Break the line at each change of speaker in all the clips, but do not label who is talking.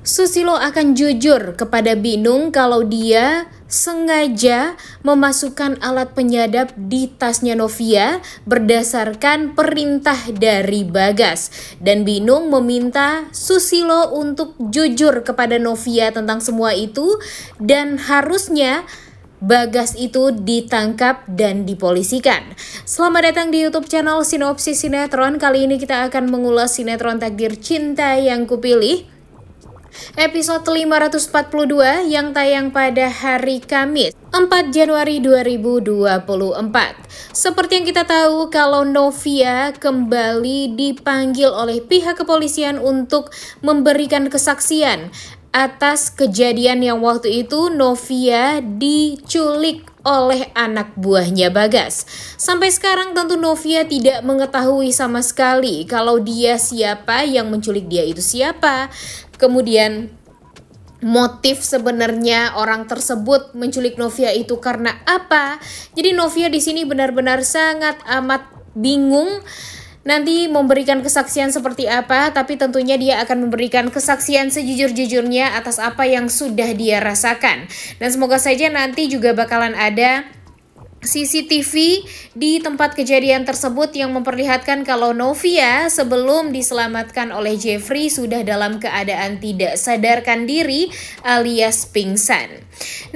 Susilo akan jujur kepada Binung kalau dia sengaja memasukkan alat penyadap di tasnya Novia berdasarkan perintah dari Bagas. Dan Binung meminta Susilo untuk jujur kepada Novia tentang semua itu dan harusnya Bagas itu ditangkap dan dipolisikan. Selamat datang di YouTube channel Sinopsis Sinetron. Kali ini kita akan mengulas sinetron takdir cinta yang kupilih episode 542 yang tayang pada hari Kamis 4 Januari 2024. Seperti yang kita tahu kalau Novia kembali dipanggil oleh pihak kepolisian untuk memberikan kesaksian atas kejadian yang waktu itu Novia diculik oleh anak buahnya Bagas. Sampai sekarang tentu Novia tidak mengetahui sama sekali kalau dia siapa yang menculik dia itu siapa, kemudian motif sebenarnya orang tersebut menculik Novia itu karena apa. Jadi Novia di sini benar-benar sangat amat bingung nanti memberikan kesaksian seperti apa, tapi tentunya dia akan memberikan kesaksian sejujur-jujurnya atas apa yang sudah dia rasakan. Dan semoga saja nanti juga bakalan ada CCTV di tempat kejadian tersebut yang memperlihatkan kalau Novia sebelum diselamatkan oleh Jeffrey sudah dalam keadaan tidak sadarkan diri alias pingsan.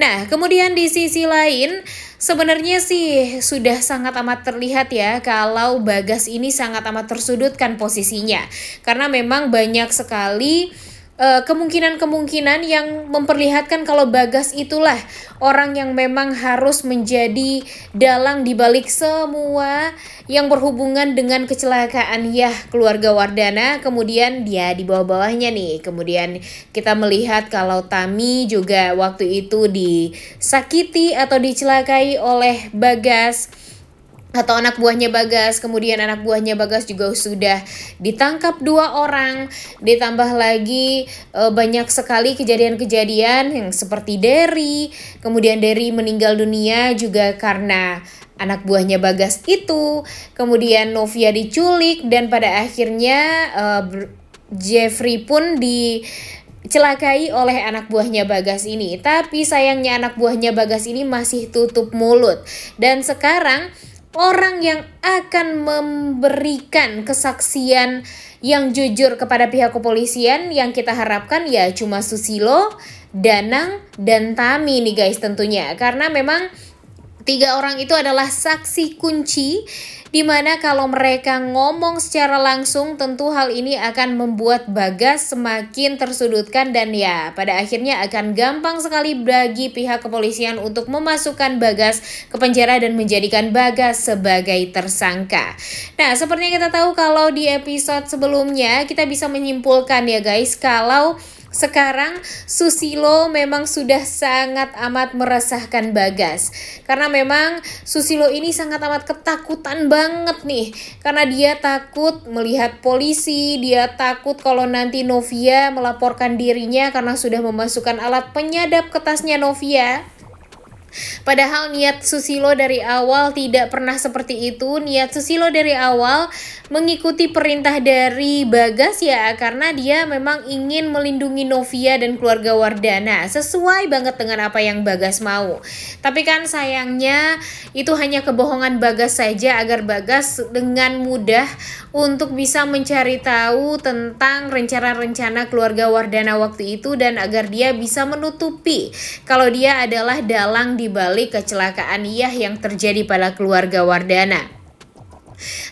Nah, kemudian di sisi lain, Sebenarnya sih sudah sangat amat terlihat ya kalau Bagas ini sangat amat tersudutkan posisinya. Karena memang banyak sekali Eh, kemungkinan-kemungkinan yang memperlihatkan kalau Bagas itulah orang yang memang harus menjadi dalang di balik semua yang berhubungan dengan kecelakaan ya keluarga Wardana. Kemudian dia di bawah-bawahnya nih. Kemudian kita melihat kalau Tami juga waktu itu disakiti atau dicelakai oleh Bagas atau anak buahnya Bagas, kemudian anak buahnya Bagas juga sudah ditangkap dua orang, ditambah lagi eh, banyak sekali kejadian-kejadian yang seperti Derry, kemudian Derry meninggal dunia juga karena anak buahnya Bagas itu, kemudian Novia diculik dan pada akhirnya eh, Jeffrey pun di dicelakai oleh anak buahnya Bagas ini. Tapi sayangnya anak buahnya Bagas ini masih tutup mulut. Dan sekarang orang yang akan memberikan kesaksian yang jujur kepada pihak kepolisian yang kita harapkan ya cuma Susilo, Danang, dan Tami nih guys tentunya. Karena memang Tiga orang itu adalah saksi kunci, di mana kalau mereka ngomong secara langsung, tentu hal ini akan membuat Bagas semakin tersudutkan dan ya, pada akhirnya akan gampang sekali bagi pihak kepolisian untuk memasukkan Bagas ke penjara dan menjadikan Bagas sebagai tersangka. Nah, sepertinya kita tahu kalau di episode sebelumnya kita bisa menyimpulkan ya guys, kalau sekarang Susilo memang sudah sangat amat meresahkan Bagas Karena memang Susilo ini sangat amat ketakutan banget nih Karena dia takut melihat polisi Dia takut kalau nanti Novia melaporkan dirinya Karena sudah memasukkan alat penyadap ke tasnya Novia Padahal niat Susilo dari awal tidak pernah seperti itu. Niat Susilo dari awal mengikuti perintah dari Bagas ya karena dia memang ingin melindungi Novia dan keluarga Wardana. Sesuai banget dengan apa yang Bagas mau. Tapi kan sayangnya itu hanya kebohongan Bagas saja agar Bagas dengan mudah untuk bisa mencari tahu tentang rencana-rencana keluarga Wardana waktu itu dan agar dia bisa menutupi kalau dia adalah dalang di di balik kecelakaan Yah yang terjadi pada keluarga Wardana.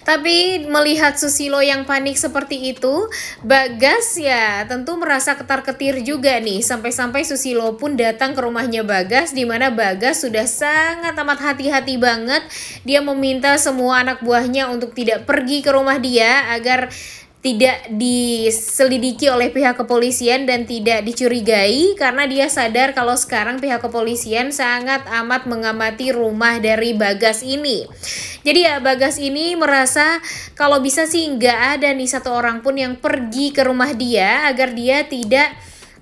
Tapi melihat Susilo yang panik seperti itu, Bagas ya tentu merasa ketar-ketir juga nih. Sampai-sampai Susilo pun datang ke rumahnya Bagas, di mana Bagas sudah sangat amat hati-hati banget. Dia meminta semua anak buahnya untuk tidak pergi ke rumah dia agar tidak diselidiki oleh pihak kepolisian dan tidak dicurigai karena dia sadar kalau sekarang pihak kepolisian sangat amat mengamati rumah dari Bagas ini. Jadi ya Bagas ini merasa kalau bisa sih nggak ada nih satu orang pun yang pergi ke rumah dia agar dia tidak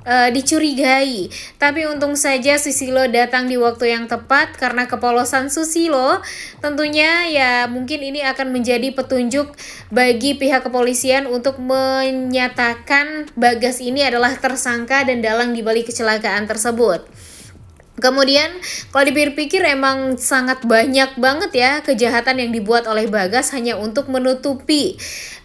Eh, dicurigai. Tapi untung saja Susilo datang di waktu yang tepat karena kepolosan Susilo tentunya ya mungkin ini akan menjadi petunjuk bagi pihak kepolisian untuk menyatakan Bagas ini adalah tersangka dan dalang di balik kecelakaan tersebut. Kemudian kalau dipikir-pikir emang sangat banyak banget ya kejahatan yang dibuat oleh Bagas hanya untuk menutupi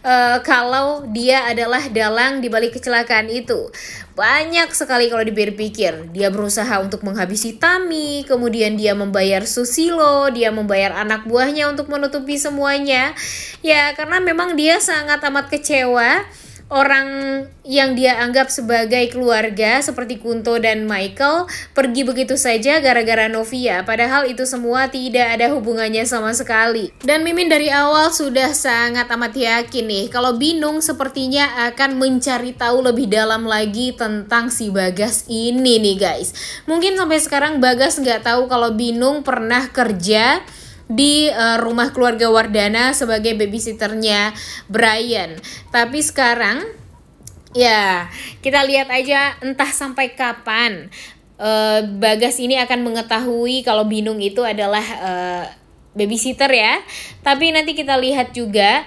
uh, kalau dia adalah dalang di balik kecelakaan itu. Banyak sekali kalau dipikir-pikir. Dia berusaha untuk menghabisi Tami, kemudian dia membayar Susilo, dia membayar anak buahnya untuk menutupi semuanya. Ya karena memang dia sangat amat kecewa orang yang dia anggap sebagai keluarga seperti Kunto dan Michael pergi begitu saja gara-gara Novia. Padahal itu semua tidak ada hubungannya sama sekali. Dan Mimin dari awal sudah sangat amat yakin nih kalau Binung sepertinya akan mencari tahu lebih dalam lagi tentang si Bagas ini nih guys. Mungkin sampai sekarang Bagas nggak tahu kalau Binung pernah kerja di uh, rumah keluarga Wardana sebagai babysitternya Brian. Tapi sekarang ya kita lihat aja entah sampai kapan uh, Bagas ini akan mengetahui kalau Binung itu adalah uh, babysitter ya. Tapi nanti kita lihat juga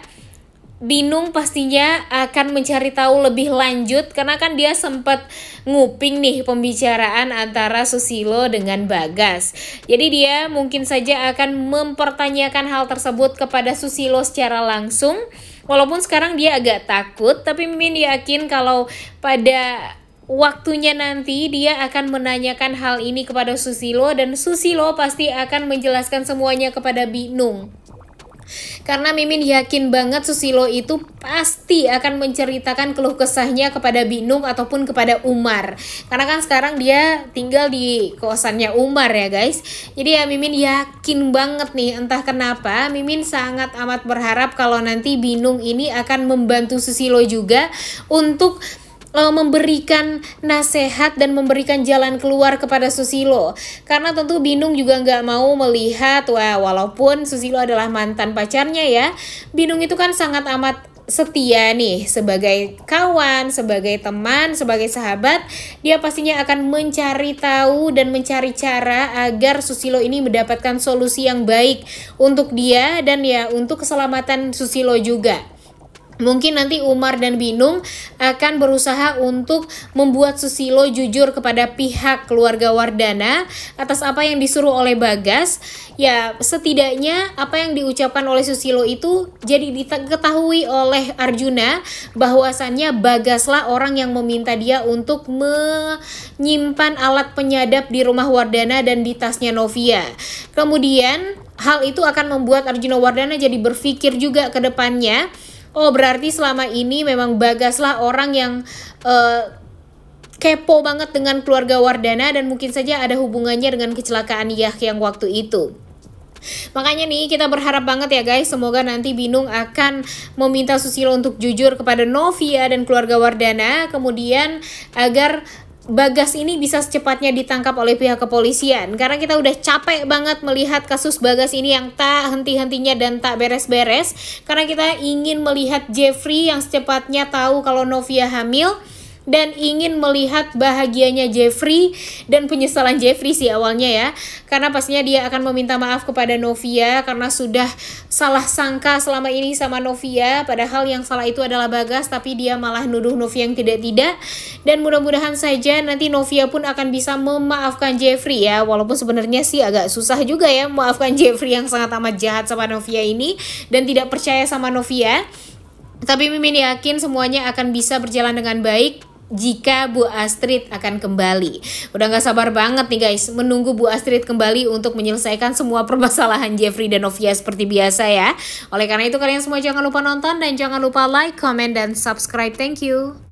Binung pastinya akan mencari tahu lebih lanjut karena kan dia sempat nguping nih pembicaraan antara Susilo dengan Bagas. Jadi dia mungkin saja akan mempertanyakan hal tersebut kepada Susilo secara langsung. Walaupun sekarang dia agak takut, tapi Mimin yakin kalau pada waktunya nanti dia akan menanyakan hal ini kepada Susilo dan Susilo pasti akan menjelaskan semuanya kepada Binung. Karena Mimin yakin banget Susilo itu pasti akan menceritakan keluh kesahnya kepada Binung ataupun kepada Umar. Karena kan sekarang dia tinggal di kosannya Umar ya guys. Jadi ya Mimin yakin banget nih entah kenapa Mimin sangat amat berharap kalau nanti Binung ini akan membantu Susilo juga untuk Eh, memberikan nasihat dan memberikan jalan keluar kepada Susilo karena tentu Binung juga nggak mau melihat wah walaupun Susilo adalah mantan pacarnya ya Binung itu kan sangat amat setia nih sebagai kawan, sebagai teman, sebagai sahabat, dia pastinya akan mencari tahu dan mencari cara agar Susilo ini mendapatkan solusi yang baik untuk dia dan ya untuk keselamatan Susilo juga. Mungkin nanti Umar dan Binung akan berusaha untuk membuat Susilo jujur kepada pihak keluarga Wardana atas apa yang disuruh oleh Bagas. Ya, setidaknya apa yang diucapkan oleh Susilo itu jadi diketahui oleh Arjuna bahwasannya Bagaslah orang yang meminta dia untuk menyimpan alat penyadap di rumah Wardana dan di tasnya Novia. Kemudian hal itu akan membuat Arjuna Wardana jadi berpikir juga ke depannya oh berarti selama ini memang Bagaslah orang yang uh, kepo banget dengan keluarga Wardana dan mungkin saja ada hubungannya dengan kecelakaan Yah yang waktu itu. Makanya nih kita berharap banget ya guys Semoga nanti Binung akan meminta Susilo untuk jujur kepada Novia dan keluarga Wardana Kemudian agar Bagas ini bisa secepatnya ditangkap oleh pihak kepolisian karena kita udah capek banget melihat kasus Bagas ini yang tak henti-hentinya dan tak beres-beres karena kita ingin melihat Jeffrey yang secepatnya tahu kalau Novia hamil dan ingin melihat bahagianya Jeffrey dan penyesalan Jeffrey sih awalnya ya. Karena pastinya dia akan meminta maaf kepada Novia karena sudah salah sangka selama ini sama Novia. Padahal yang salah itu adalah Bagas tapi dia malah nuduh Novia yang tidak-tidak. Dan mudah-mudahan saja nanti Novia pun akan bisa memaafkan Jeffrey ya. Walaupun sebenarnya sih agak susah juga ya memaafkan Jeffrey yang sangat amat jahat sama Novia ini dan tidak percaya sama Novia. Tapi Mimin yakin semuanya akan bisa berjalan dengan baik jika Bu Astrid akan kembali. Udah gak sabar banget nih guys, menunggu Bu Astrid kembali untuk menyelesaikan semua permasalahan Jeffrey dan Novia seperti biasa ya. Oleh karena itu kalian semua jangan lupa nonton dan jangan lupa like, comment, dan subscribe. Thank you.